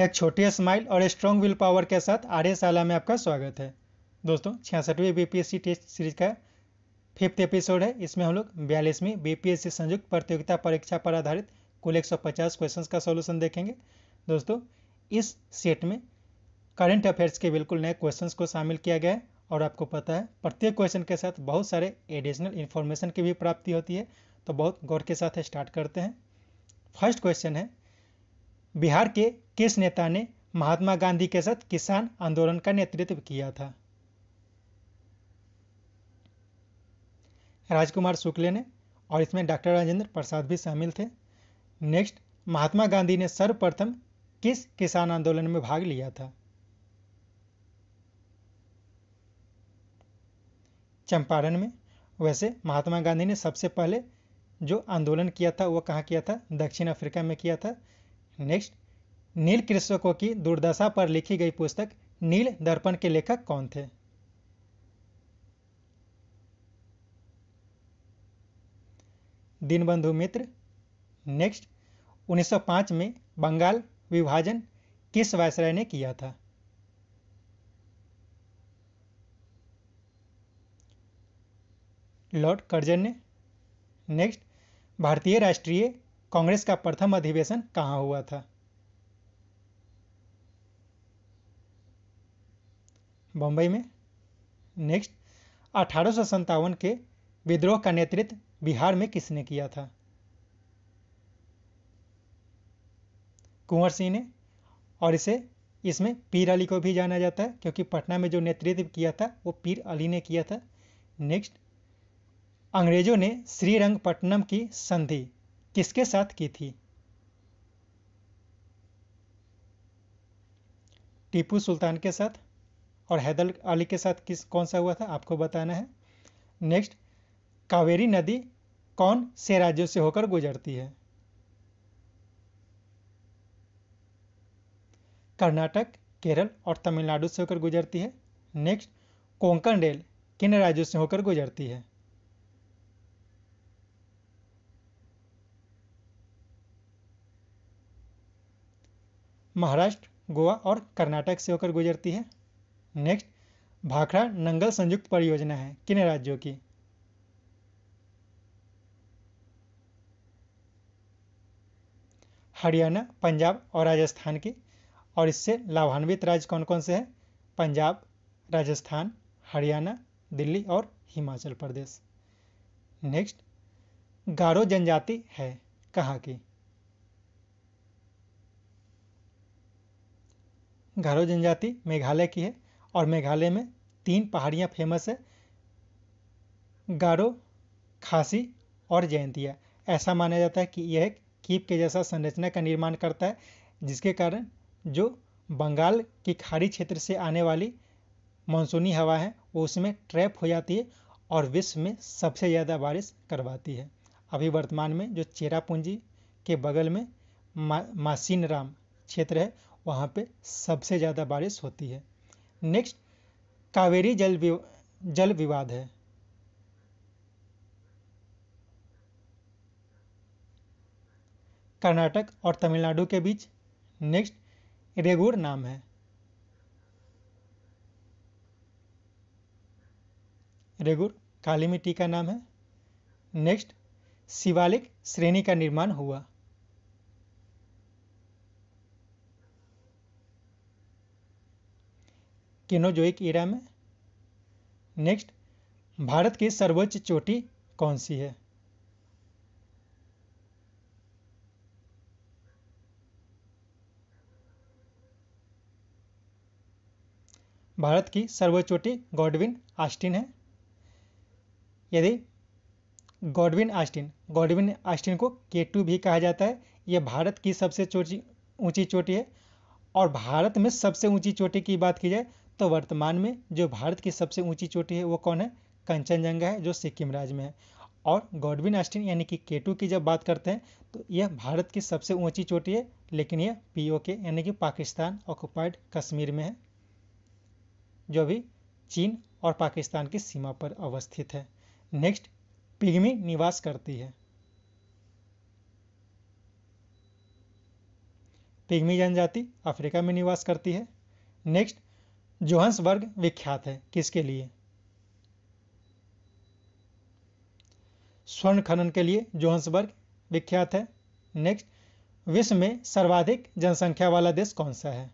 एक छोटी स्माइल और स्ट्रॉन्ग विल पावर के साथ आर्यशाला में आपका स्वागत है दोस्तों छियासठवीं बीपीएससी टेस्ट सीरीज का फिफ्थ एपिसोड है इसमें हम लोग बयालीसवीं बीपीएससी संयुक्त प्रतियोगिता परीक्षा पर आधारित कुल 150 क्वेश्चंस का सॉल्यूशन देखेंगे दोस्तों इस सेट में करंट अफेयर्स के बिल्कुल नए क्वेश्चन को शामिल किया गया है और आपको पता है प्रत्येक क्वेश्चन के साथ बहुत सारे एडिशनल इन्फॉर्मेशन की भी प्राप्ति होती है तो बहुत गौर के साथ स्टार्ट करते हैं फर्स्ट क्वेश्चन है बिहार के किस नेता ने महात्मा गांधी के साथ किसान आंदोलन का नेतृत्व किया था राजकुमार शुक्ले ने और इसमें डॉक्टर राजेंद्र प्रसाद भी शामिल थे नेक्स्ट महात्मा गांधी ने सर्वप्रथम किस किसान आंदोलन में भाग लिया था चंपारण में वैसे महात्मा गांधी ने सबसे पहले जो आंदोलन किया था वह कहाँ किया था दक्षिण अफ्रीका में किया था नेक्स्ट नील कृषकों की दुर्दशा पर लिखी गई पुस्तक नील दर्पण के लेखक कौन थे दीनबंधु मित्र नेक्स्ट 1905 में बंगाल विभाजन किस वायसराय ने किया था लॉर्ड कर्जन ने नेक्स्ट भारतीय राष्ट्रीय कांग्रेस का प्रथम अधिवेशन कहां हुआ था बंबई में नेक्स्ट अठारह के विद्रोह का नेतृत्व बिहार में किसने किया था कुंवर सिंह ने और इसे इसमें पीर अली को भी जाना जाता है क्योंकि पटना में जो नेतृत्व किया था वो पीर अली ने किया था नेक्स्ट अंग्रेजों ने श्रीरंगपट्टनम की संधि किसके साथ की थी टीपू सुल्तान के साथ और हैदर अली के साथ किस कौन सा हुआ था आपको बताना है नेक्स्ट कावेरी नदी कौन से राज्यों से होकर गुजरती है कर्नाटक केरल और तमिलनाडु से होकर गुजरती है नेक्स्ट कोंकण रेल किन राज्यों से होकर गुजरती है महाराष्ट्र गोवा और कर्नाटक से होकर गुजरती है नेक्स्ट भाखड़ा नंगल संयुक्त परियोजना है किन राज्यों की हरियाणा पंजाब और राजस्थान की और इससे लाभान्वित राज्य कौन कौन से हैं पंजाब राजस्थान हरियाणा दिल्ली और हिमाचल प्रदेश नेक्स्ट गारो जनजाति है कहाँ की गारो जनजाति मेघालय की है और मेघालय में तीन पहाड़ियाँ फेमस है गारो खासी और जयंतिया ऐसा माना जाता है कि यह कीप के जैसा संरचना का निर्माण करता है जिसके कारण जो बंगाल की खाड़ी क्षेत्र से आने वाली मानसूनी हवा है वो उसमें ट्रैप हो जाती है और विश्व में सबसे ज़्यादा बारिश करवाती है अभी वर्तमान में जो चेरापूंजी के बगल में मा, मासीन राम क्षेत्र है वहाँ पे सबसे ज़्यादा बारिश होती है नेक्स्ट कावेरी जल जल विवाद है कर्नाटक और तमिलनाडु के बीच नेक्स्ट रेगुर नाम है रेगुर काली मिट्टी का नाम है नेक्स्ट शिवालिक श्रेणी का निर्माण हुआ किनोजोइक ईरा में नेक्स्ट भारत की सर्वोच्च चोटी कौन सी है भारत की सर्वोच्च चोटी गॉडविन आस्टिन है यदि गॉडविन आस्टिन गॉडविन आस्टिन को के टू भी कहा जाता है यह भारत की सबसे चोटी ऊंची चोटी है और भारत में सबसे ऊंची चोटी की बात की जाए तो वर्तमान में जो भारत की सबसे ऊंची चोटी है वो कौन है कंचनजंगा है जो सिक्किम राज्य में है और गॉडविन ऑस्टिन यानी कि केटू की जब बात करते हैं तो यह भारत की सबसे ऊंची चोटी है लेकिन यह पीओके यानी कि पाकिस्तान ऑक्युपाइड कश्मीर में है जो भी चीन और पाकिस्तान की सीमा पर अवस्थित है नेक्स्ट पिग्मी निवास करती है पिग्मी जनजाति अफ्रीका में निवास करती है नेक्स्ट जोहन्सबर्ग विख्यात है किसके लिए स्वर्ण खनन के लिए जोहन्सबर्ग विख्यात है नेक्स्ट विश्व में सर्वाधिक जनसंख्या वाला देश कौन सा है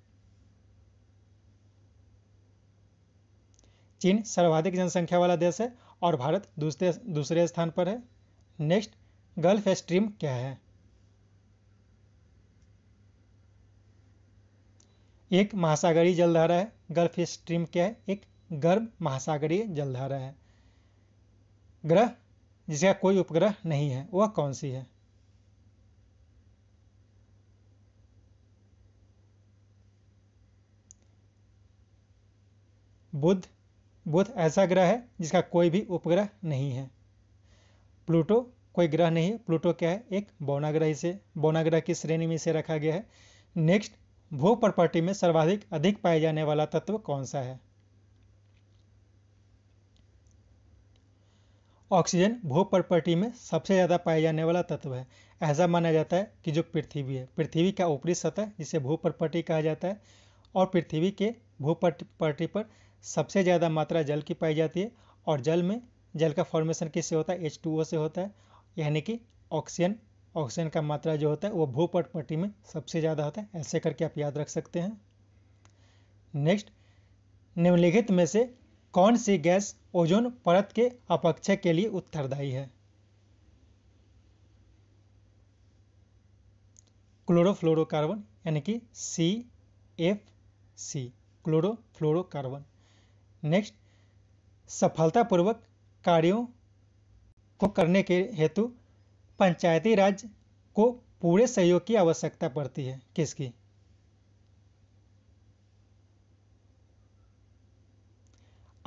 चीन सर्वाधिक जनसंख्या वाला देश है और भारत दूसरे दूसरे स्थान पर है नेक्स्ट गल्फ स्ट्रीम क्या है एक महासागरीय जलधारा है गल्फ स्ट्रीम क्या है एक गर्भ महासागरीय जलधारा है ग्रह जिसका कोई उपग्रह नहीं है वह कौन सी है बुध बुध ऐसा ग्रह है जिसका कोई भी उपग्रह नहीं है प्लूटो कोई ग्रह नहीं है प्लूटो क्या है एक बौना ग्रह से बौना ग्रह की श्रेणी में इसे रखा गया है नेक्स्ट भू प्रॉपर्टी में सर्वाधिक अधिक पाए जाने वाला तत्व कौन सा है ऑक्सीजन भू प्रॉपर्टी में सबसे ज़्यादा पाए जाने वाला तत्व है ऐसा माना जाता है कि जो पृथ्वी है पृथ्वी का ऊपरी सतह जिसे भू प्रॉपर्टी कहा जाता है और पृथ्वी के भू प्रॉपर्टी पर सबसे ज़्यादा मात्रा जल की पाई जाती है और जल में जल का फॉर्मेशन किससे होता है एच से होता है यानी कि ऑक्सीजन ऑक्सीजन का मात्रा जो होता है वो भूपट पट्टी में सबसे ज़्यादा होता है ऐसे करके आप याद रख सकते हैं नेक्स्ट निम्नलिखित में से कौन सी गैस ओजोन परत के अपक्षय के लिए उत्तरदायी है क्लोरोफ्लोरोकार्बन यानी कि C F C chlorofluorocarbon next सफलतापूर्वक कार्यों को करने के हेतु पंचायती राज को पूरे सहयोग की आवश्यकता पड़ती है किसकी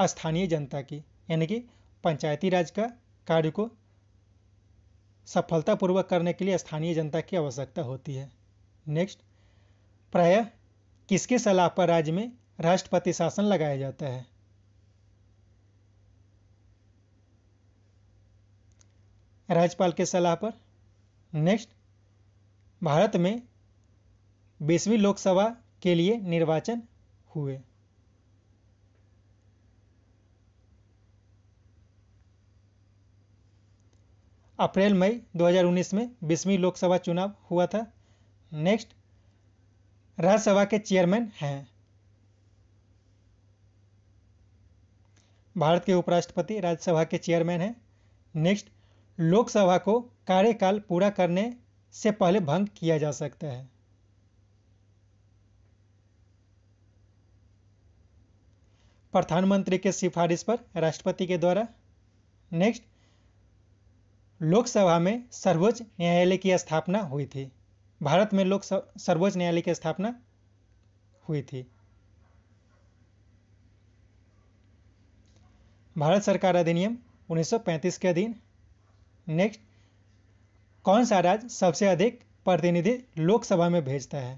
स्थानीय जनता की यानी कि पंचायती राज का कार्य को सफलतापूर्वक करने के लिए स्थानीय जनता की आवश्यकता होती है नेक्स्ट प्रायः किसके सलाह पर राज्य में राष्ट्रपति शासन लगाया जाता है राज्यपाल के सलाह पर नेक्स्ट भारत में बीसवीं लोकसभा के लिए निर्वाचन हुए अप्रैल मई 2019 में बीसवीं लोकसभा चुनाव हुआ था नेक्स्ट राज्यसभा के चेयरमैन हैं भारत के उपराष्ट्रपति राज्यसभा के चेयरमैन हैं नेक्स्ट लोकसभा को कार्यकाल पूरा करने से पहले भंग किया जा सकता है प्रधानमंत्री के सिफारिश पर राष्ट्रपति के द्वारा नेक्स्ट लोकसभा में सर्वोच्च न्यायालय की स्थापना हुई थी भारत में लोक सर्वोच्च न्यायालय की स्थापना हुई थी भारत सरकार अधिनियम 1935 के अधीन नेक्स्ट कौन सा राज्य सबसे अधिक प्रतिनिधि लोकसभा में भेजता है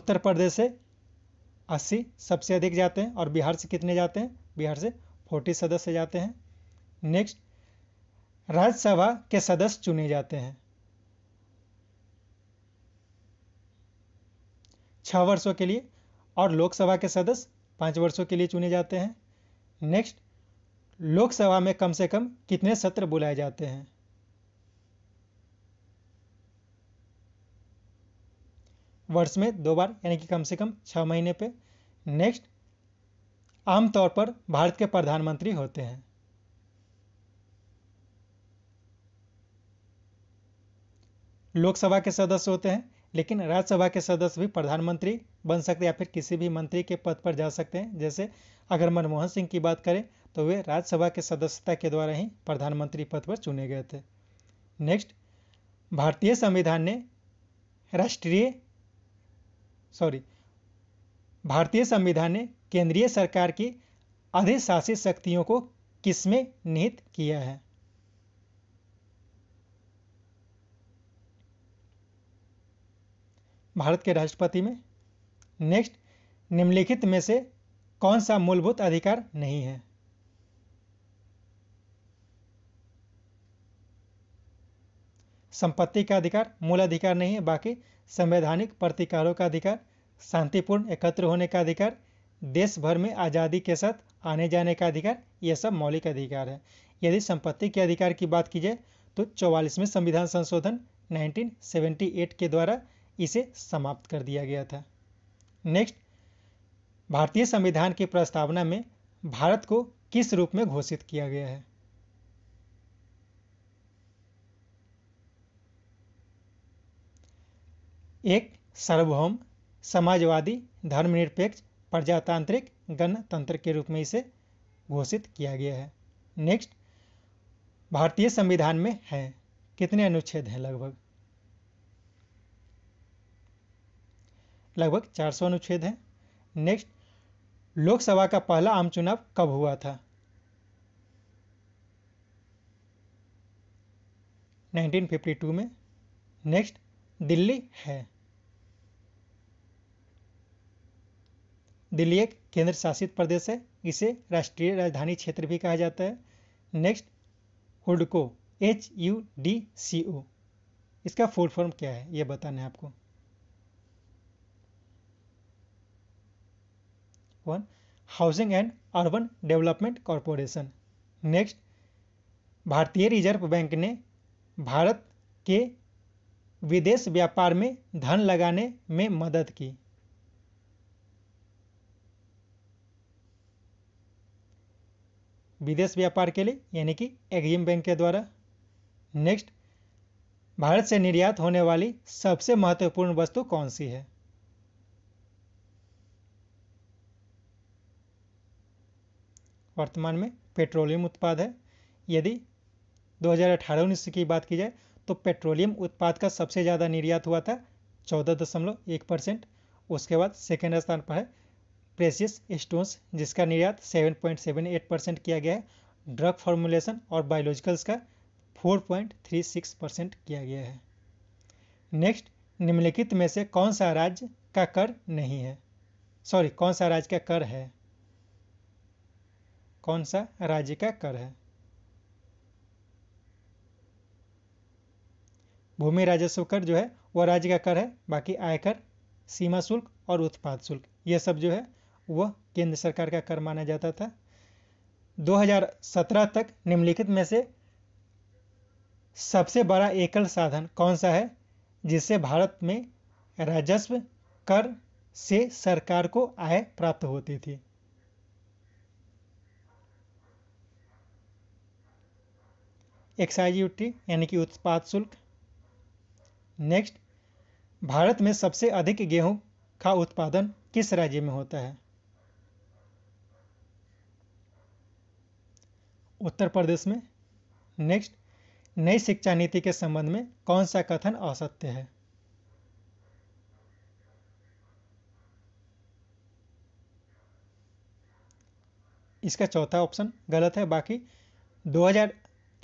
उत्तर प्रदेश से 80 सबसे अधिक जाते हैं और बिहार से कितने जाते हैं बिहार से 40 सदस्य जाते हैं नेक्स्ट राज्यसभा के सदस्य चुने जाते हैं छह वर्षों के लिए और लोकसभा के सदस्य पांच वर्षों के लिए चुने जाते हैं नेक्स्ट लोकसभा में कम से कम कितने सत्र बुलाए जाते हैं वर्ष में दो बार यानी कि कम से कम छह महीने पे नेक्स्ट आमतौर पर भारत के प्रधानमंत्री होते हैं लोकसभा के सदस्य होते हैं लेकिन राज्यसभा के सदस्य भी प्रधानमंत्री बन सकते हैं या फिर किसी भी मंत्री के पद पर जा सकते हैं जैसे अगर मनमोहन सिंह की बात करें तो वे राज्यसभा के सदस्यता के द्वारा ही प्रधानमंत्री पद पर चुने गए थे नेक्स्ट भारतीय संविधान ने राष्ट्रीय सॉरी भारतीय संविधान ने केंद्रीय सरकार की अधिशासित शक्तियों को किसमें निहित किया है भारत के राष्ट्रपति में नेक्स्ट निम्नलिखित में से कौन सा मूलभूत अधिकार नहीं है संपत्ति का अधिकार मूल अधिकार नहीं है बाकी संवैधानिक प्रतिकारों का अधिकार शांतिपूर्ण एकत्र होने का अधिकार देश भर में आज़ादी के साथ आने जाने का अधिकार ये सब मौलिक अधिकार है यदि संपत्ति के अधिकार की बात की जाए तो चौवालीसवें संविधान संशोधन 1978 के द्वारा इसे समाप्त कर दिया गया था नेक्स्ट भारतीय संविधान की प्रस्तावना में भारत को किस रूप में घोषित किया गया है एक सार्वभौम समाजवादी धर्मनिरपेक्ष प्रजातांत्रिक गणतंत्र के रूप में इसे घोषित किया गया है नेक्स्ट भारतीय संविधान में है कितने अनुच्छेद हैं लगभग लगभग 400 अनुच्छेद हैं नेक्स्ट लोकसभा का पहला आम चुनाव कब हुआ था 1952 में नेक्स्ट दिल्ली है दिल्ली एक केंद्र शासित प्रदेश है इसे राष्ट्रीय राजधानी क्षेत्र भी कहा जाता है नेक्स्ट हुडको H U D C O इसका फुल फॉर्म क्या है यह बताना है आपको one housing and urban development corporation next भारतीय रिजर्व बैंक ने भारत के विदेश व्यापार में धन लगाने में मदद की विदेश व्यापार के लिए यानी कि एग्जिम बैंक के द्वारा नेक्स्ट भारत से निर्यात होने वाली सबसे महत्वपूर्ण वस्तु कौन सी है वर्तमान में पेट्रोलियम उत्पाद है यदि 2018-19 की बात की जाए तो पेट्रोलियम उत्पाद का सबसे ज़्यादा निर्यात हुआ था चौदह दशमलव एक परसेंट उसके बाद सेकेंड स्थान पर है प्रेसियस स्टोन्स जिसका निर्यात seven point seven eight percent किया गया है ड्रग फॉर्मुलेशन और बायोलॉजिकल्स का four point three six percent किया गया है नेक्स्ट निम्नलिखित में से कौन सा राज्य का कर नहीं है सॉरी कौन सा राज्य का कर है कौन सा राज्य का कर है भूमि राजस्व कर जो है वह राज्य का कर है बाकी आयकर सीमा शुल्क और उत्पाद शुल्क यह सब जो है वह केंद्र सरकार का कर माना जाता था 2017 तक निम्नलिखित में से सबसे बड़ा एकल साधन कौन सा है जिससे भारत में राजस्व कर से सरकार को आय प्राप्त होती थी एक्साइज ड्यूटी यानी कि उत्पाद शुल्क नेक्स्ट भारत में सबसे अधिक गेहूं का उत्पादन किस राज्य में होता है उत्तर प्रदेश में नेक्स्ट नई शिक्षा नीति के संबंध में कौन सा कथन असत्य है इसका चौथा ऑप्शन गलत है बाकी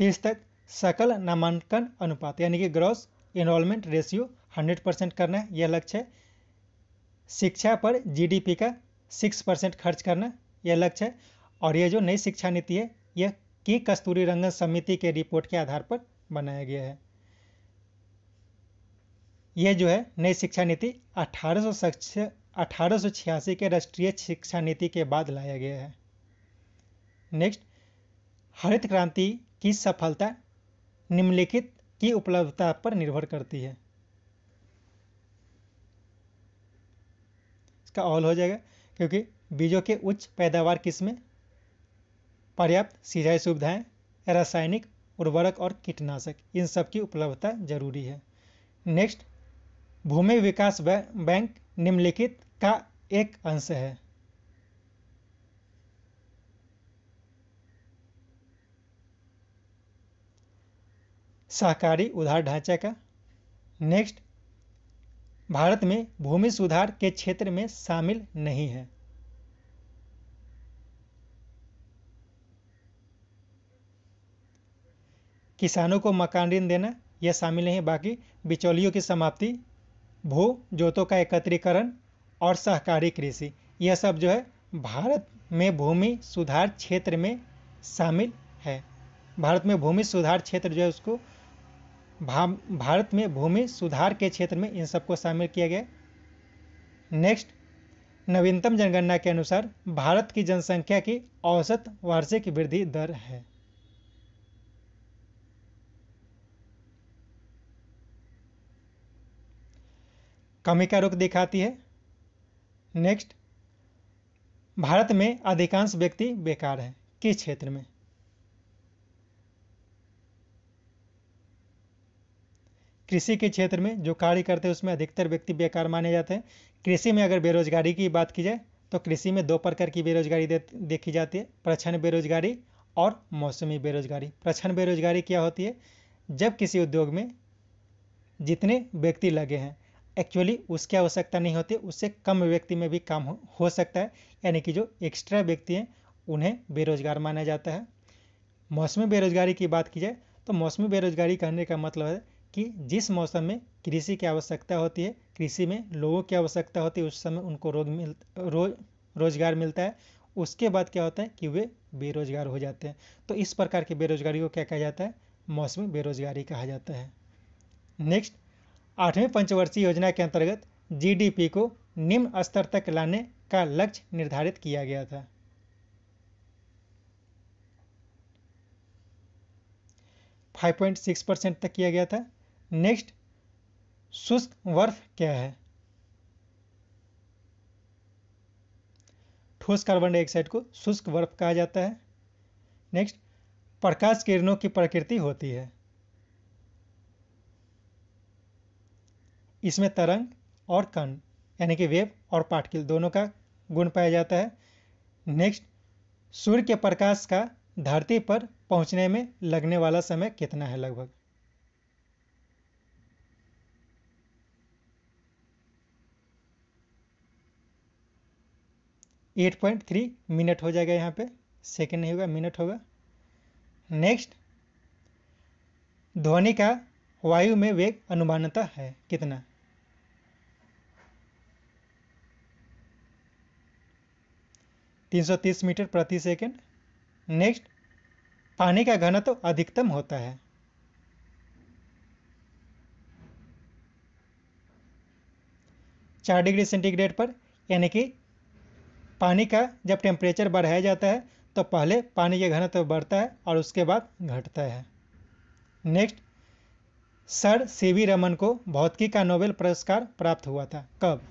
तेईस तक सकल नामांकन अनुपात यानी कि ग्रॉस इनरोलमेंट रेशियो 100 परसेंट करना है यह लक्ष्य है शिक्षा पर जीडीपी का सिक्स परसेंट खर्च करना यह लक्ष्य है और यह जो नई शिक्षा नीति है यह की कस्तूरी रंगन समिति के रिपोर्ट के आधार पर बनाया गया है यह जो है नई शिक्षा नीति अठारह सौ के राष्ट्रीय शिक्षा नीति के बाद लाया गया है नेक्स्ट हरित क्रांति की सफलता निम्नलिखित की उपलब्धता पर निर्भर करती है इसका ऑल हो जाएगा क्योंकि बीजों के उच्च पैदावार किस्में पर्याप्त सिंचाई सुविधाएं रासायनिक उर्वरक और कीटनाशक इन सब की उपलब्धता जरूरी है नेक्स्ट भूमि विकास बैंक निम्नलिखित का एक अंश है सहकारी उधार ढांचे का नेक्स्ट भारत में भूमि सुधार के क्षेत्र में शामिल नहीं है किसानों को मकान ऋण देना यह शामिल नहीं है बाकी बिचौलियों की समाप्ति भू जोतों का एकत्रीकरण और सहकारी कृषि यह सब जो है भारत में भूमि सुधार क्षेत्र में शामिल है भारत में भूमि सुधार क्षेत्र जो है उसको भा, भारत में भूमि सुधार के क्षेत्र में इन सबको शामिल किया गया नेक्स्ट नवीनतम जनगणना के अनुसार भारत की जनसंख्या की औसत वार्षिक वृद्धि दर है कमी का रुख दिखाती है नेक्स्ट भारत में अधिकांश व्यक्ति बेकार है किस क्षेत्र में कृषि के क्षेत्र में जो कार्य करते हैं उसमें अधिकतर व्यक्ति बेकार माने जाते हैं कृषि में अगर बेरोजगारी की बात की जाए तो कृषि में दो प्रकार की बेरोजगारी देखी जाती है प्रछन्न बेरोजगारी और मौसमी बेरोजगारी प्रछन्न बेरोजगारी क्या होती है जब किसी उद्योग में जितने व्यक्ति लगे हैं एक्चुअली उसकी आवश्यकता नहीं होती उससे कम व्यक्ति में भी काम हो, हो सकता है यानी कि जो एक्स्ट्रा व्यक्ति हैं उन्हें बेरोजगार माना जाता है मौसमी बेरोजगारी की बात की जाए तो मौसमी बेरोजगारी कहने का मतलब है कि जिस मौसम में कृषि की आवश्यकता होती है कृषि में लोगों की आवश्यकता होती है उस समय उनको रोग मिल रो, रोजगार मिलता है उसके बाद क्या होता है कि वे बेरोजगार हो जाते हैं तो इस प्रकार की बेरोजगारी को क्या कहा जाता है मौसमी बेरोजगारी कहा जाता है नेक्स्ट आठवीं पंचवर्षीय योजना के अंतर्गत जीडीपी को निम्न स्तर तक लाने का लक्ष्य निर्धारित किया गया था फाइव पॉइंट सिक्स परसेंट तक किया गया था नेक्स्ट शुष्क वर्फ क्या है ठोस कार्बन डाइऑक्साइड को शुष्क वर्फ कहा जाता है नेक्स्ट प्रकाश किरणों की प्रकृति होती है इसमें तरंग और कण यानी कि वेव और पार्टिकल दोनों का गुण पाया जाता है नेक्स्ट सूर्य के प्रकाश का धरती पर पहुंचने में लगने वाला समय कितना है लगभग एट पॉइंट थ्री मिनट हो जाएगा यहाँ पे सेकंड नहीं होगा मिनट होगा नेक्स्ट ध्वनि का वायु में वेग अनुमानता है कितना तीन सौ तीस मीटर प्रति सेकंड नेक्स्ट पानी का घनत्व तो अधिकतम होता है चार डिग्री सेंटीग्रेड पर यानी कि पानी का जब टेम्परेचर बढ़ाया जाता है तो पहले पानी का घनत्व बढ़ता है और उसके बाद घटता है next sir C V Raman को भौतिकी का नोबेल पुरस्कार प्राप्त हुआ था कब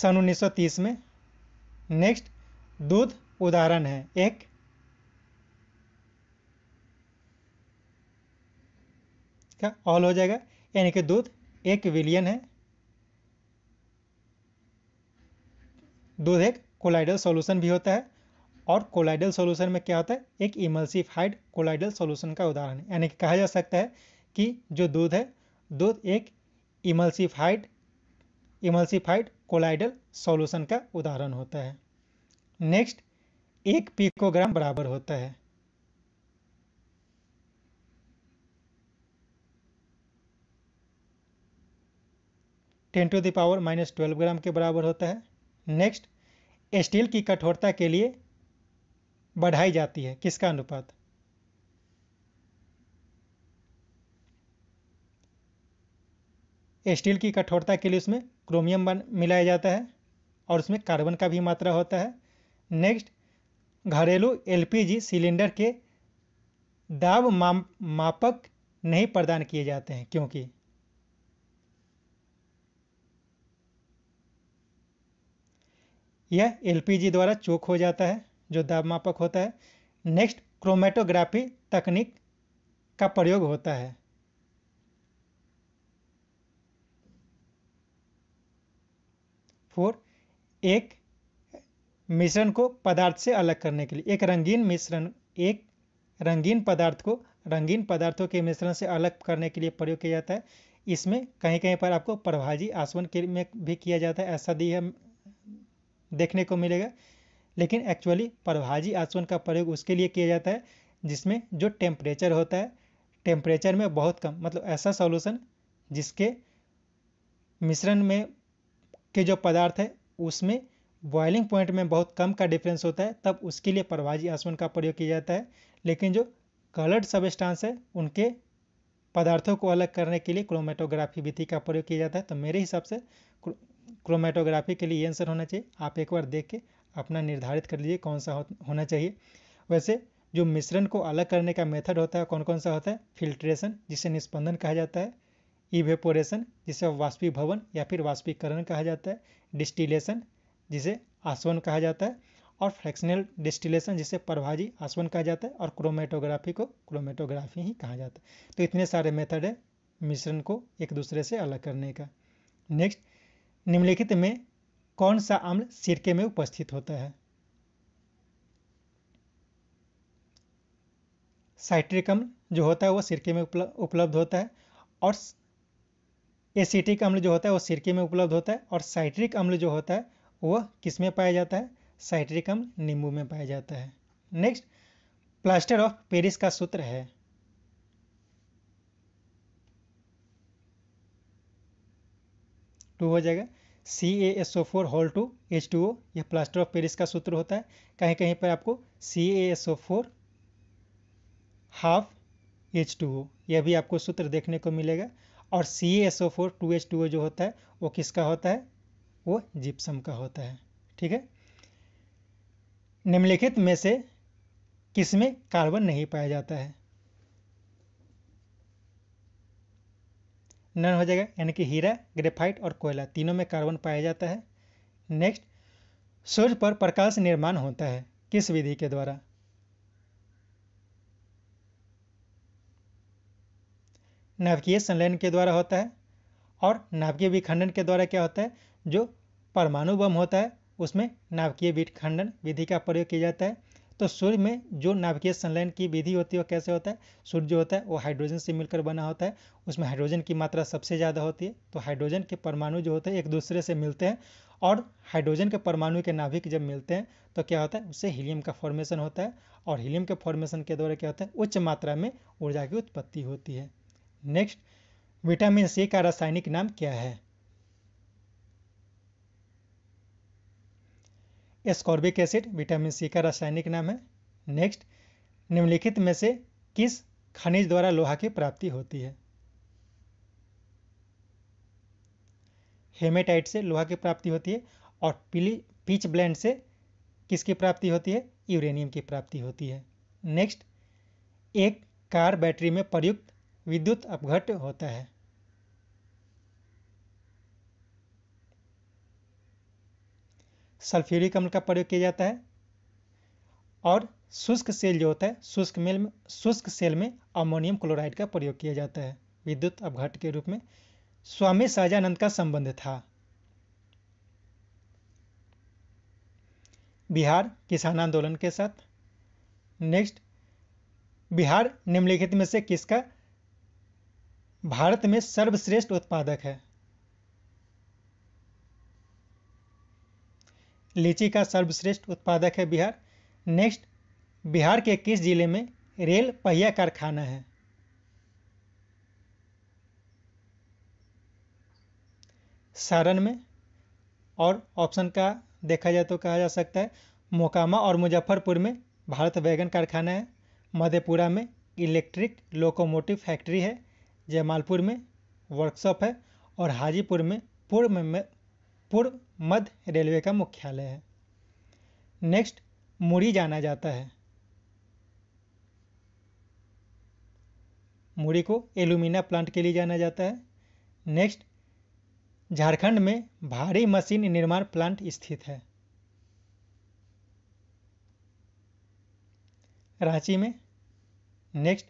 सन 1930 में नेक्स्ट दूध उदाहरण है एक का ऑल हो जाएगा यानी कि दूध एक विलियन है दूध एक कोलाइडल सॉल्यूशन भी होता है और कोलाइडल सॉल्यूशन में क्या होता है एक इमल्सिफाइड कोलाइडल सॉल्यूशन का उदाहरण यानी कि कहा जा सकता है कि जो दूध है दूध एक इमल्सिफाइड इमल्सिफाइड कोलाइडल सॉल्यूशन का उदाहरण होता है नेक्स्ट एक पिकोग्राम बराबर होता है ten to the power minus twelve gram के बराबर होता है नेक्स्ट स्टील की कठोरता के लिए बढ़ाई जाती है किसका अनुपात स्टील की कठोरता के लिए उसमें क्रोमियम मिलाया जाता है और उसमें कार्बन का भी मात्रा होता है नेक्स्ट घरेलू एलपीजी सिलेंडर के दाब मापक नहीं प्रदान किए जाते हैं क्योंकि यह एलपीजी द्वारा चोक हो जाता है जो दाब मापक होता है नेक्स्ट क्रोमेटोग्राफी तकनीक का प्रयोग होता है फोर एक मिश्रण को पदार्थ से अलग करने के लिए एक रंगीन मिश्रण एक रंगीन पदार्थ को रंगीन पदार्थों के मिश्रण से अलग करने के लिए प्रयोग किया जाता है इसमें कहीं कहीं पर आपको प्रभाजी आसवन के में भी किया जाता है ऐसा दिया देखने को मिलेगा लेकिन एक्चुअली प्रभाजी आसवन का प्रयोग उसके लिए किया जाता है जिसमें जो टेम्परेचर होता है टेम्परेचर में बहुत कम मतलब ऐसा सॉल्यूशन जिसके मिश्रण में के जो पदार्थ है उसमें बॉयलिंग पॉइंट में बहुत कम का डिफरेंस होता है तब उसके लिए प्रभाजी आसवन का प्रयोग किया जाता है लेकिन जो कलर्ड सबस्टांस है उनके पदार्थों को अलग करने के लिए क्रोमेटोग्राफी विधि का प्रयोग किया जाता है तो मेरे हिसाब से क्रोमेटोग्राफी के लिए ये आंसर होना चाहिए आप एक बार देख के अपना निर्धारित कर लीजिए कौन सा होना चाहिए वैसे जो मिश्रण को अलग करने का मेथड होता है कौन कौन सा होता है फिल्ट्रेशन जिसे निष्पंदन कहा जाता है इवेपोरेशन जिसे वाष्पीभवन या फिर वाष्पीकरण कहा जाता है डिस्टिलेशन जिसे आसवन कहा जाता है और फ्रैक्शनल डिस्टिलेशन जिसे प्रभाजी आसवन कहा जाता है और क्रोमेटोग्राफी को क्रोमेटोग्राफी ही कहा जाता है तो इतने सारे मेथड है मिश्रण को एक दूसरे से अलग करने का नेक्स्ट निम्नलिखित में कौन सा अम्ल सिरके में उपस्थित होता है साइट्रिक अम्ल जो होता है वो सिरके में उपलब्ध होता है और एसिटिक अम्ल जो होता है वो सिरके में उपलब्ध होता है और साइट्रिक अम्ल जो होता है वह किस में पाया जाता है साइट्रिक अम्ल नींबू में पाया जाता है नेक्स्ट प्लास्टर ऑफ पेरिस का सूत्र है टू हो जाएगा C A S O four whole two H two O यह प्लास्टर ऑफ पेरिस का सूत्र होता है कहीं कहीं पर आपको C A S O four half H two O यह भी आपको सूत्र देखने को मिलेगा और C S O four two H two O जो होता है वो किसका होता है वो जिप्सम का होता है ठीक है निम्नलिखित में से किसमें कार्बन नहीं पाया जाता है नन हो जाएगा यानी कि हीरा ग्रेफाइट और कोयला तीनों में कार्बन पाया जाता है नेक्स्ट सूर्य पर प्रकाश निर्माण होता है किस विधि के द्वारा नाभिकीय संलयन के द्वारा होता है और नाभिकीय विखंडन के द्वारा क्या होता है जो परमाणु बम होता है उसमें नाभिकीय विखंडन विधि का प्रयोग किया जाता है तो सूर्य में जो नाभिकीय संलयन की विधि होती है वो कैसे होता है सूर्य जो होता है वो हाइड्रोजन से मिलकर बना होता है उसमें हाइड्रोजन की मात्रा सबसे ज़्यादा होती है तो हाइड्रोजन के परमाणु जो होते हैं एक दूसरे से मिलते हैं और हाइड्रोजन के परमाणु के नाभिक जब मिलते हैं तो क्या होता है उससे हीलियम का फॉर्मेशन होता है और हीलियम के फॉर्मेशन के द्वारा क्या होता है उच्च मात्रा में ऊर्जा की उत्पत्ति होती है नेक्स्ट विटामिन सी का रासायनिक नाम क्या है एस्कॉर्बिक एसिड विटामिन सी का रासायनिक नाम है नेक्स्ट निम्नलिखित में से किस खनिज द्वारा लोहा की प्राप्ति होती है हेमेटाइट से लोहा की प्राप्ति होती है और पीली पीच ब्लैंड से किसकी प्राप्ति होती है यूरेनियम की प्राप्ति होती है नेक्स्ट एक कार बैटरी में प्रयुक्त विद्युत अपघट होता है सल्फ्यूरिक अम्ल का प्रयोग किया जाता है और शुष्क सेल जो होता है शुष्क मेल में शुष्क सेल में अमोनियम क्लोराइड का प्रयोग किया जाता है विद्युत अवघट के रूप में स्वामी सहजानंद का संबंध था बिहार किसान आंदोलन के साथ नेक्स्ट बिहार निम्नलिखित में से किसका भारत में सर्वश्रेष्ठ उत्पादक है लीची का सर्वश्रेष्ठ उत्पादक है बिहार नेक्स्ट बिहार के किस जिले में रेल पहिया कारखाना है सारण में और ऑप्शन का देखा जाए तो कहा जा सकता है मोकामा और मुजफ्फरपुर में भारत वैगन कारखाना है मधेपुरा में इलेक्ट्रिक लोकोमोटिव फैक्ट्री है जयमालपुर में वर्कशॉप है और हाजीपुर में पूर्व में पूर्व मध्य रेलवे का मुख्यालय है नेक्स्ट मुड़ी जाना जाता है मुड़ी को एल्यूमिना प्लांट के लिए जाना जाता है नेक्स्ट झारखंड में भारी मशीन निर्माण प्लांट स्थित है रांची में नेक्स्ट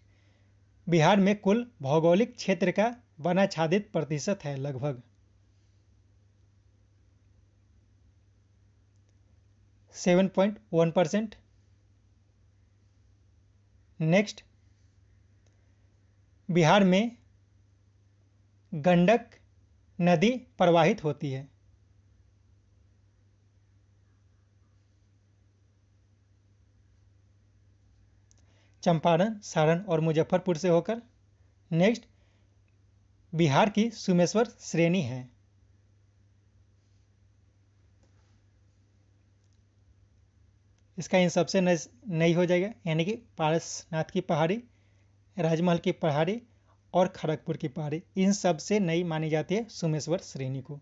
बिहार में कुल भौगोलिक क्षेत्र का वनाच्छादित प्रतिशत है लगभग 7.1 परसेंट नेक्स्ट बिहार में गंडक नदी प्रवाहित होती है चंपारण सारण और मुजफ्फरपुर से होकर नेक्स्ट बिहार की सुमेश्वर श्रेणी है इसका इन सबसे नहीं हो जाएगा यानी कि पारसनाथ की पहाड़ी राजमहल की पहाड़ी और खड़गपुर की पहाड़ी इन सब से नई मानी जाती है सोमेश्वर श्रेणी को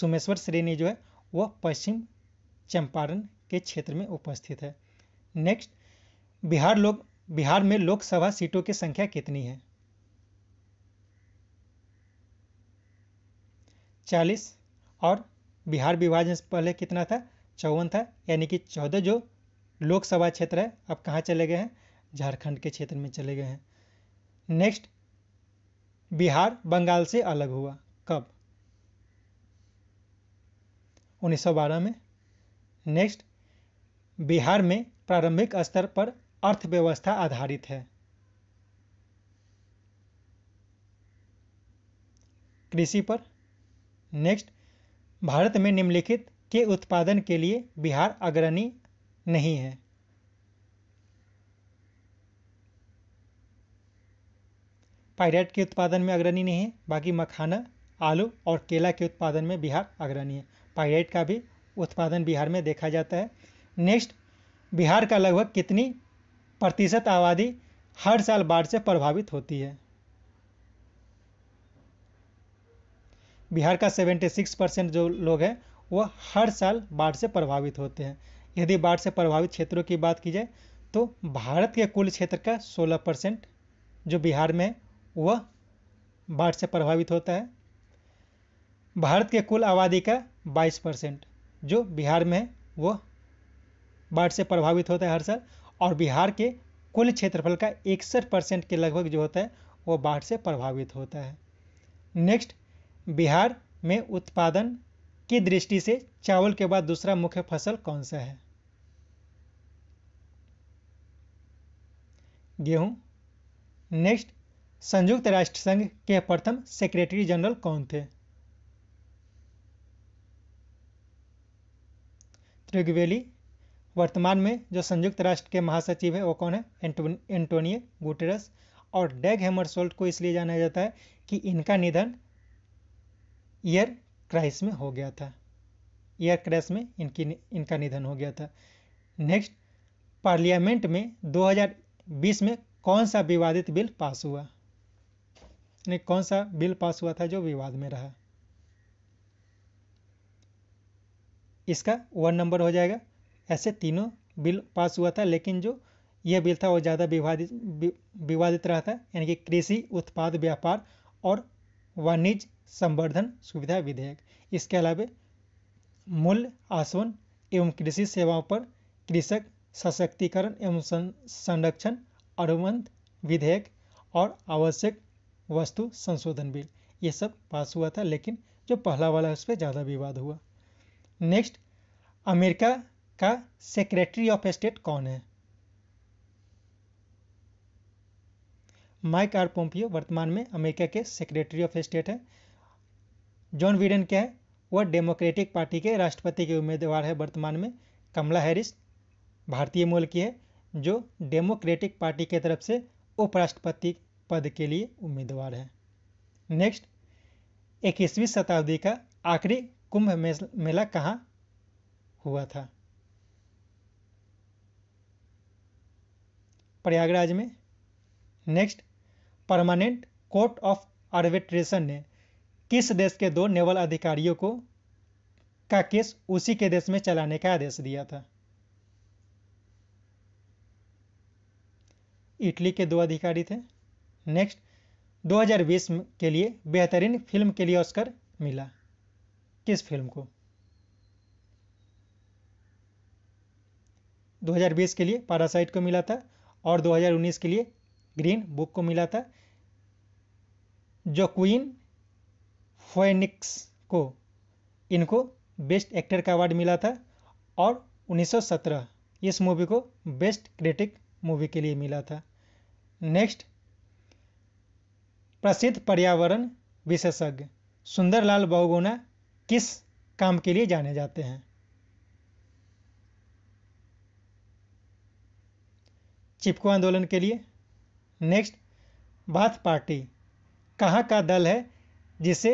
सोमेश्वर श्रेणी जो है वह पश्चिम चंपारण के क्षेत्र में उपस्थित है नेक्स्ट बिहार लोग बिहार में लोकसभा सीटों की संख्या कितनी है चालीस और बिहार विभाजन से पहले कितना था चौवन था यानी कि चौदह जो लोकसभा क्षेत्र है अब कहाँ चले गए हैं झारखंड के क्षेत्र में चले गए हैं नेक्स्ट बिहार बंगाल से अलग हुआ कब 1912 में नेक्स्ट बिहार में प्रारंभिक स्तर पर अर्थव्यवस्था आधारित है कृषि पर नेक्स्ट भारत में निम्नलिखित के उत्पादन के लिए बिहार अग्रणी नहीं है पायरेट के उत्पादन में अग्रणी नहीं है बाकी मखाना आलू और केला के उत्पादन में बिहार अग्रणी है पायरेट का भी उत्पादन बिहार में देखा जाता है नेक्स्ट बिहार का लगभग कितनी प्रतिशत आबादी हर साल बाढ़ से प्रभावित होती है बिहार का 76 परसेंट जो लोग हैं वह हर साल बाढ़ से प्रभावित होते हैं यदि बाढ़ से प्रभावित क्षेत्रों की बात की जाए तो भारत के कुल क्षेत्र का 16 परसेंट जो बिहार में है वह बाढ़ से प्रभावित होता है भारत के कुल आबादी का 22 परसेंट जो बिहार में वह बाढ़ से प्रभावित होता है हर साल और बिहार के कुल क्षेत्रफल का इकसठ परसेंट के लगभग जो होता है वह बाढ़ से प्रभावित होता है नेक्स्ट बिहार में उत्पादन की दृष्टि से चावल के बाद दूसरा मुख्य फसल कौन सा है गेहूं नेक्स्ट संयुक्त राष्ट्र संघ के प्रथम सेक्रेटरी जनरल कौन थे त्रिगवेली वर्तमान में जो संयुक्त राष्ट्र के महासचिव है वो कौन है एंटोनियो गुटेरस और डेग हेमरसोल्ट को इसलिए जाना जाता है कि इनका निधन ईयर क्राइस में हो गया था ईयर क्राइस में इनकी इनका निधन हो गया था नेक्स्ट पार्लियामेंट में बीस में कौन सा विवादित बिल पास हुआ यानी कौन सा बिल पास हुआ था जो विवाद में रहा इसका वन नंबर हो जाएगा ऐसे तीनों बिल पास हुआ था लेकिन जो यह बिल था वो ज़्यादा विवादित विवादित रहा था यानी कि कृषि उत्पाद व्यापार और वाणिज्य संवर्धन सुविधा विधेयक इसके अलावा मूल्य आसवन एवं कृषि सेवाओं पर कृषक सशक्तिकरण एवं संरक्षण अनुबंध विधेयक और आवश्यक वस्तु संशोधन बिल ये सब पास हुआ था लेकिन जो पहला वाला है उस पर ज़्यादा विवाद हुआ नेक्स्ट अमेरिका का सेक्रेटरी ऑफ स्टेट कौन है माइक आर पोम्पियो वर्तमान में अमेरिका के सेक्रेटरी ऑफ स्टेट है जॉन विडन क्या है वह डेमोक्रेटिक पार्टी के राष्ट्रपति के उम्मीदवार है वर्तमान में कमला हैरिस भारतीय मूल की है जो डेमोक्रेटिक पार्टी के तरफ से उपराष्ट्रपति पद के लिए उम्मीदवार है नेक्स्ट इक्कीसवीं शताब्दी का आखिरी कुंभ मेला कहाँ हुआ था प्रयागराज में next permanent court of arbitration ने किस देश के दो नेवल अधिकारियों को का केस उसी के देश में चलाने का आदेश दिया था इटली के दो अधिकारी थे नेक्स्ट 2020 के लिए बेहतरीन फिल्म के लिए ऑस्कर मिला किस फिल्म को 2020 के लिए पारासाइट को मिला था और 2019 के लिए ग्रीन बुक को मिला था जो क्वीन फोनिक्स को इनको बेस्ट एक्टर का अवार्ड मिला था और 1917 इस मूवी को बेस्ट क्रिटिक मूवी के लिए मिला था नेक्स्ट प्रसिद्ध पर्यावरण विशेषज्ञ सुंदरलाल बहुगुणा किस काम के लिए जाने जाते हैं चिपको आंदोलन के लिए नेक्स्ट बाथ पार्टी कहाँ का दल है जिसे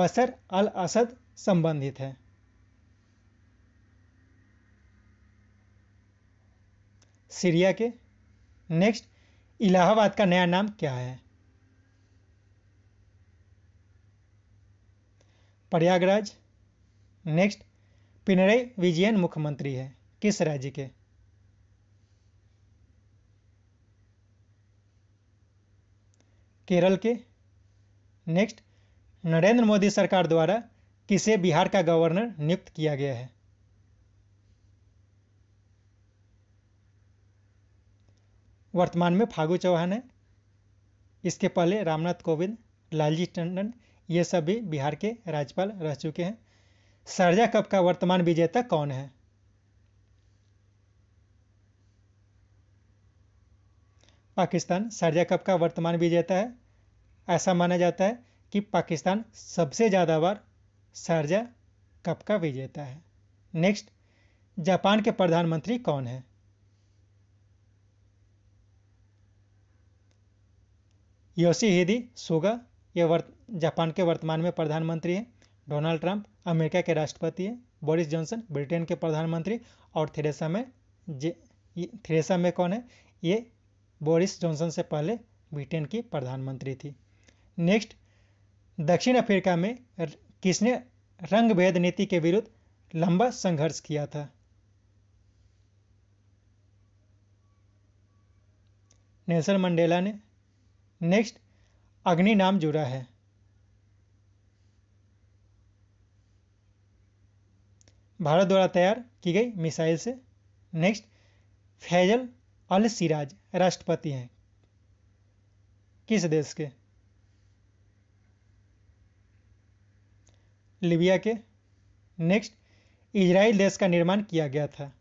वसर अल असद संबंधित है सीरिया के नेक्स्ट इलाहाबाद का नया नाम क्या है प्रयागराज नेक्स्ट पिनरई विजयन मुख्यमंत्री है किस राज्य के केरल के नेक्स्ट नरेंद्र मोदी सरकार द्वारा किसे बिहार का गवर्नर नियुक्त किया गया है वर्तमान में फागू चौहान है इसके पहले रामनाथ कोविंद लालजी टंडन ये सब भी बिहार के राज्यपाल रह चुके हैं शारजा कप का वर्तमान विजेता कौन है पाकिस्तान शारजा कप का वर्तमान विजेता है ऐसा माना जाता है कि पाकिस्तान सबसे ज़्यादा बार शारजा कप का विजेता है नेक्स्ट जापान के प्रधानमंत्री कौन है योशी हिदी सुगा ये वर्त जापान के वर्तमान में प्रधानमंत्री हैं डोनाल्ड ट्रंप अमेरिका के राष्ट्रपति हैं बोरिस जॉनसन ब्रिटेन के प्रधानमंत्री और थेरेसा में जे थेरेसा में कौन है ये बोरिस जॉनसन से पहले ब्रिटेन की प्रधानमंत्री थी नेक्स्ट दक्षिण अफ्रीका में किसने रंग भेद नीति के विरुद्ध लंबा संघर्ष किया था नेल्सन मंडेला ने नेक्स्ट अग्नि नाम जुड़ा है भारत द्वारा तैयार की गई मिसाइल से नेक्स्ट फैजल अल सिराज राष्ट्रपति हैं किस देश के लीबिया के नेक्स्ट इजराइल देश का निर्माण किया गया था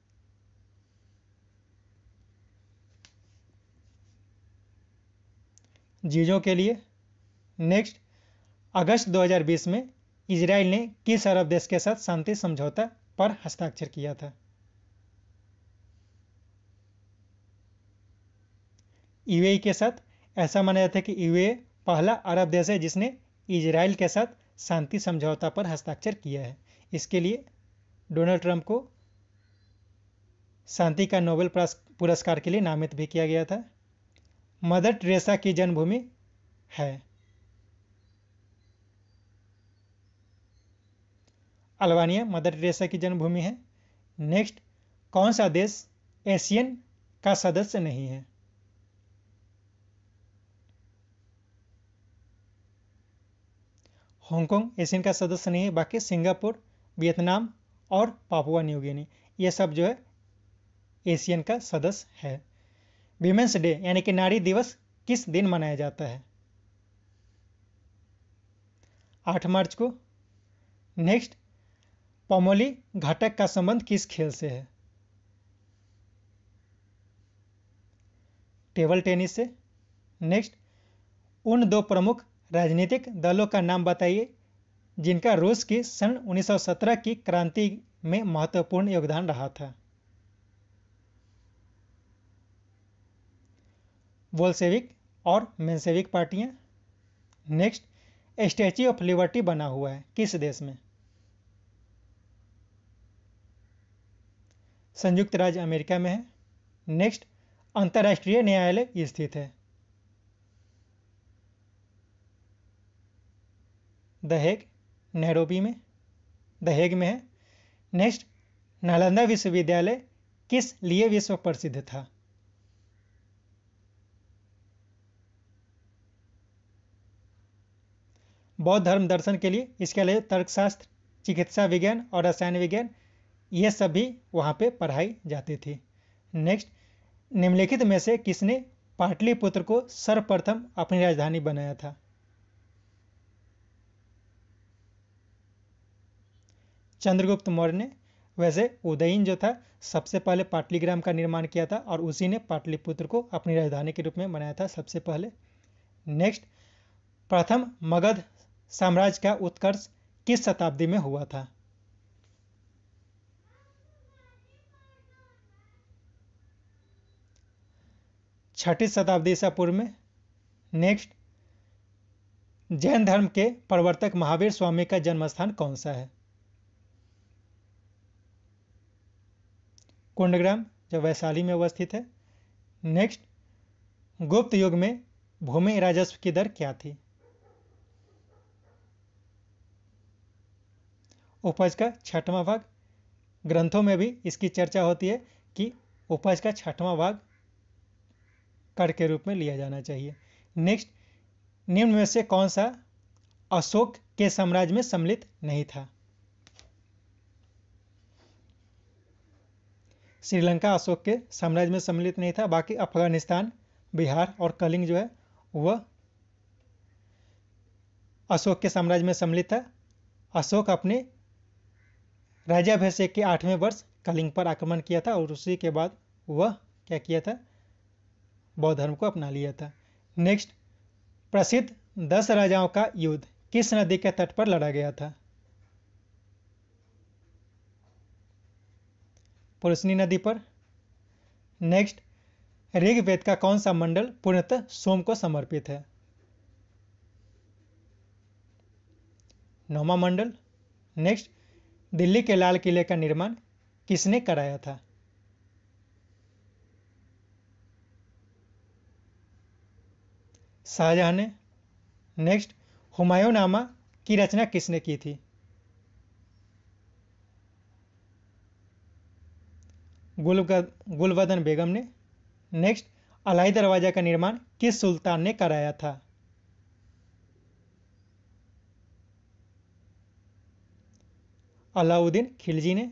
जीजों के लिए नेक्स्ट अगस्त 2020 में इसराइल ने किस अरब देश के साथ शांति समझौता पर हस्ताक्षर किया था यूएई के साथ ऐसा माना जाता है कि यूए पहला अरब देश है जिसने इसराइल के साथ शांति समझौता पर हस्ताक्षर किया है इसके लिए डोनाल्ड ट्रंप को शांति का नोबेल पुरस्कार के लिए नामित भी किया गया था मदर टेरेसा की जन्मभूमि है अल्बानिया मदर टेरेसा की जन्मभूमि है नेक्स्ट कौन सा देश एशियन का सदस्य नहीं है हांगकांग एशियन का सदस्य नहीं है बाकी सिंगापुर वियतनाम और पापुआ न्यूगिनी ये सब जो है एशियन का सदस्य है विमेंस डे यानी कि नारी दिवस किस दिन मनाया जाता है आठ मार्च को नेक्स्ट पोमोली घटक का संबंध किस खेल से है टेबल टेनिस से नेक्स्ट उन दो प्रमुख राजनीतिक दलों का नाम बताइए जिनका रूस की सन 1917 की क्रांति में महत्वपूर्ण योगदान रहा था वोल्सेविक और मेन्सेविक पार्टियाँ नेक्स्ट स्टैच्यू ऑफ लिबर्टी बना हुआ है किस देश में संयुक्त राज्य अमेरिका में है नेक्स्ट अंतर्राष्ट्रीय न्यायालय स्थित है दहेग नेहरोबी नैरोबी में दहेग में है नेक्स्ट नालंदा विश्वविद्यालय किस लिए विश्व प्रसिद्ध था बौद्ध धर्म दर्शन के लिए इसके अलावा तर्कशास्त्र चिकित्सा विज्ञान और रसायन विज्ञान ये सब भी वहाँ पे पढ़ाई जाती थी नेक्स्ट निम्नलिखित में से किसने पाटलिपुत्र को सर्वप्रथम अपनी राजधानी बनाया था चंद्रगुप्त मौर्य ने वैसे उदयन जो था सबसे पहले पाटलीग्राम का निर्माण किया था और उसी ने पाटलिपुत्र को अपनी राजधानी के रूप में बनाया था सबसे पहले नेक्स्ट प्रथम मगध साम्राज्य का उत्कर्ष किस शताब्दी में हुआ था छठी शताब्दी से पूर्व में नेक्स्ट जैन धर्म के प्रवर्तक महावीर स्वामी का जन्मस्थान कौन सा है कुंडग्राम जो वैशाली में अवस्थित है नेक्स्ट गुप्त युग में भूमि राजस्व की दर क्या थी उपज का छठवां भाग ग्रंथों में भी इसकी चर्चा होती है कि उपज का छठवां भाग कर के रूप में लिया जाना चाहिए नेक्स्ट निम्न में से कौन सा अशोक के साम्राज्य में सम्मिलित नहीं था श्रीलंका अशोक के साम्राज्य में सम्मिलित नहीं था बाकी अफगानिस्तान बिहार और कलिंग जो है वह अशोक के साम्राज्य में सम्मिलित था अशोक अपने राजा भैसे के आठवें वर्ष कलिंग पर आक्रमण किया था और उसी के बाद वह क्या किया था बौद्ध धर्म को अपना लिया था नेक्स्ट प्रसिद्ध दस राजाओं का युद्ध किस नदी के तट पर लड़ा गया था पुरुषनी नदी पर नेक्स्ट ऋग्वेद का कौन सा मंडल पूर्णतः सोम को समर्पित है नौमा मंडल नेक्स्ट दिल्ली के लाल किले का निर्माण किसने कराया था शाहजहां ने नेक्स्ट नामा की रचना किसने की थी गुलबदन बेगम ने नेक्स्ट अलाई दरवाजा का निर्माण किस सुल्तान ने कराया था अलाउद्दीन खिलजी ने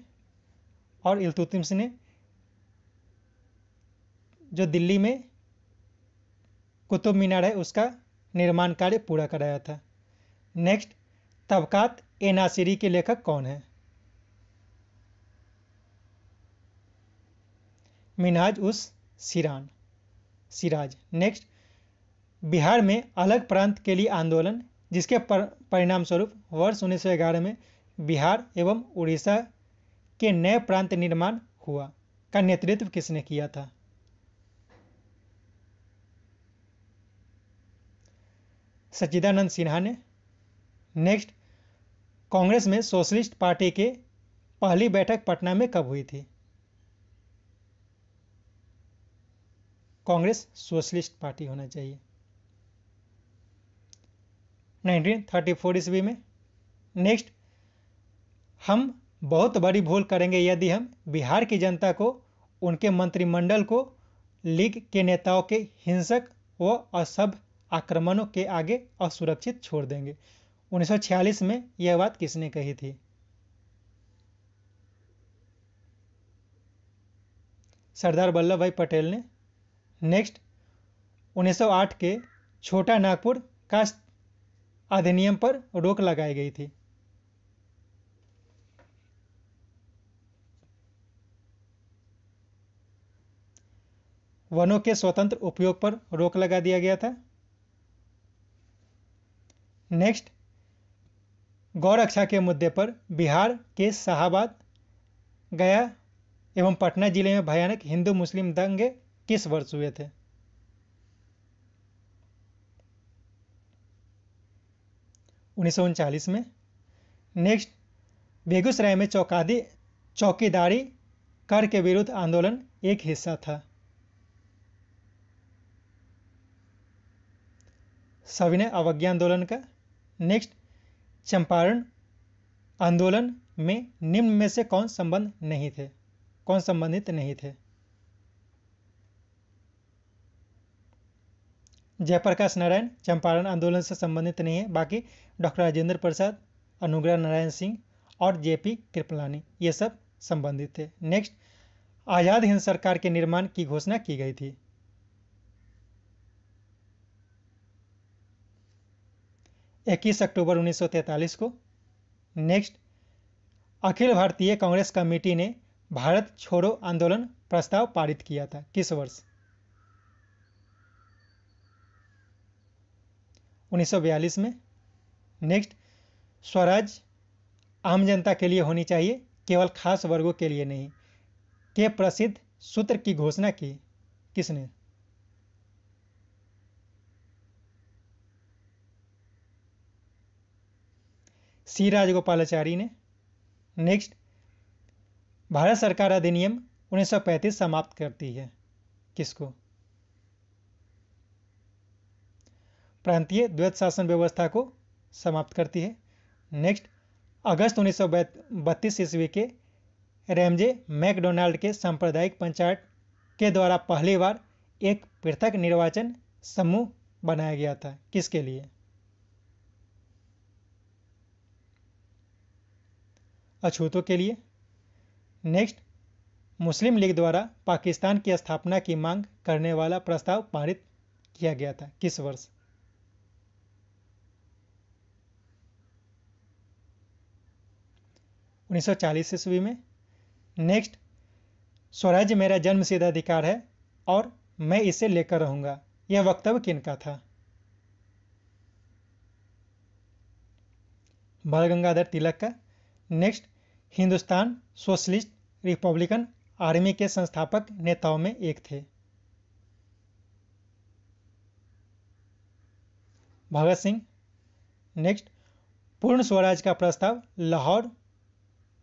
और इलतुतमस ने जो दिल्ली में कुतुब मीनार है उसका निर्माण कार्य पूरा कराया था नेक्स्ट तबकात ए नासिरी के लेखक कौन है मिनाज उस सिरान सिराज नेक्स्ट बिहार में अलग प्रांत के लिए आंदोलन जिसके पर, परिणाम स्वरूप वर्ष 1911 में बिहार एवं उड़ीसा के नए प्रांत निर्माण हुआ का नेतृत्व किसने किया था सच्चिदानंद सिन्हा ने नेक्स्ट कांग्रेस में सोशलिस्ट पार्टी के पहली बैठक पटना में कब हुई थी कांग्रेस सोशलिस्ट पार्टी होना चाहिए 1934 ईस्वी में नेक्स्ट हम बहुत बड़ी भूल करेंगे यदि हम बिहार की जनता को उनके मंत्रिमंडल को लीग के नेताओं के हिंसक व असभ्य आक्रमणों के आगे असुरक्षित छोड़ देंगे 1946 में यह बात किसने कही थी सरदार वल्लभ भाई पटेल ने नेक्स्ट 1908 के छोटा नागपुर का अधिनियम पर रोक लगाई गई थी वनों के स्वतंत्र उपयोग पर रोक लगा दिया गया था नेक्स्ट गौरक्षा के मुद्दे पर बिहार के शाहबाद गया एवं पटना जिले में भयानक हिंदू मुस्लिम दंगे किस वर्ष हुए थे उन्नीस में नेक्स्ट बेगूसराय में चौकादी चौकीदारी कर के विरुद्ध आंदोलन एक हिस्सा था सविनय अवज्ञा आंदोलन का नेक्स्ट चंपारण आंदोलन में निम्न में से कौन संबंध नहीं थे कौन संबंधित नहीं थे जयप्रकाश नारायण चंपारण आंदोलन से संबंधित नहीं है बाकी डॉक्टर राजेंद्र प्रसाद अनुग्रह नारायण सिंह और जेपी कृपलानी ये सब संबंधित थे नेक्स्ट आज़ाद हिंद सरकार के निर्माण की घोषणा की गई थी इक्कीस अक्टूबर उन्नीस को नेक्स्ट अखिल भारतीय कांग्रेस कमेटी ने भारत छोड़ो आंदोलन प्रस्ताव पारित किया था किस वर्ष 1942 में नेक्स्ट स्वराज आम जनता के लिए होनी चाहिए केवल खास वर्गों के लिए नहीं के प्रसिद्ध सूत्र की घोषणा की किसने सी राजगोपालाचारी ने नेक्स्ट भारत सरकार अधिनियम 1935 समाप्त करती है किसको प्रांतीय द्वैत शासन व्यवस्था को समाप्त करती है नेक्स्ट अगस्त उन्नीस सौ ईस्वी के रेमजे मैकडोनाल्ड के सांप्रदायिक पंचायत के द्वारा पहली बार एक पृथक निर्वाचन समूह बनाया गया था किसके लिए अछूतों के लिए नेक्स्ट मुस्लिम लीग द्वारा पाकिस्तान की स्थापना की मांग करने वाला प्रस्ताव पारित किया गया था किस वर्ष उन्नीस सौ चालीस ईस्वी में नेक्स्ट स्वराज्य मेरा जन्म सिद्ध अधिकार है और मैं इसे लेकर रहूंगा यह वक्तव्य किनका था बाल गंगाधर तिलक का next Hindustan socialist republican army के संस्थापक नेताओं में एक थे भगत सिंह नेक्स्ट पूर्ण स्वराज का प्रस्ताव लाहौर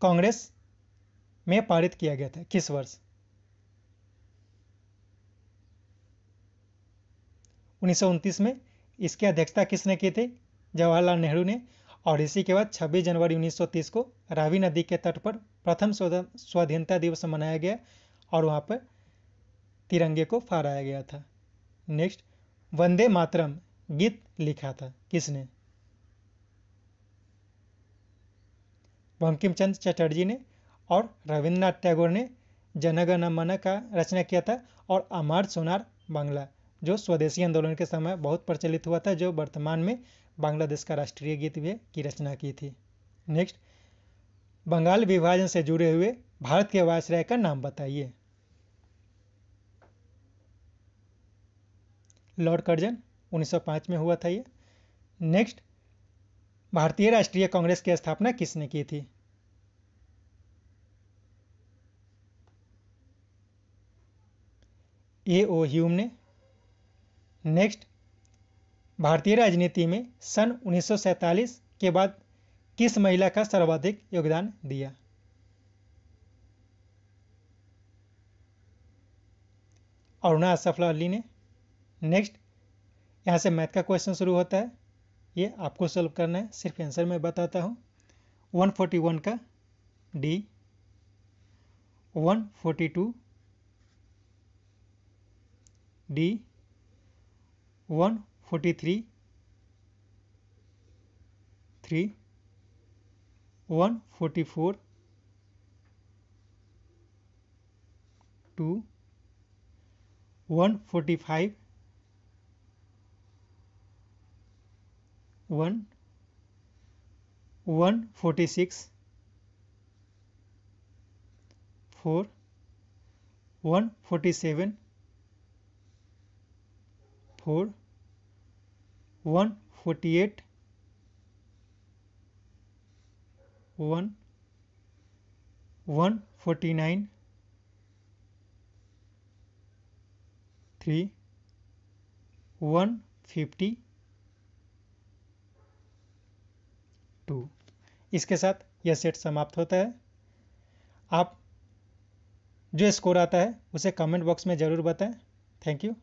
कांग्रेस में पारित किया गया था किस वर्ष 1929 में इसकी अध्यक्षता किसने की थी जवाहरलाल नेहरू ने और इसी के बाद 26 जनवरी 1930 को रावी नदी के तट पर प्रथम स्वाधीनता दिवस मनाया गया और वहाँ पर तिरंगे को फहराया गया था नेक्स्ट वंदे मातरम गीत लिखा था किसने बंकिमचंद चटर्जी ने और रविन्द्रनाथ टैगोर ने जनगण मन का रचना किया था और अमार सोनार बांग्ला जो स्वदेशी आंदोलन के समय बहुत प्रचलित हुआ था जो वर्तमान में बांग्लादेश का राष्ट्रीय गीत भी की रचना की थी नेक्स्ट बंगाल विभाजन से जुड़े हुए भारत के वायसराय का नाम बताइए लॉर्ड कर्जन 1905 में हुआ था ये नेक्स्ट भारतीय राष्ट्रीय कांग्रेस की स्थापना किसने की थी ए ओ ह्यूम ने नेक्स्ट भारतीय राजनीति में सन उन्नीस के बाद किस महिला का सर्वाधिक योगदान दिया अरुणा असफला अली ने नेक्स्ट यहाँ से मैथ का क्वेश्चन शुरू होता है ये आपको सॉल्व करना है सिर्फ आंसर में बताता हूँ 141 का D 142 D one 43 3 144 2 145 1 146 4 147 4 forty nine three one fifty two इसके साथ यह सेट समाप्त होता है आप जो स्कोर आता है उसे कमेंट बॉक्स में ज़रूर बताएं थैंक यू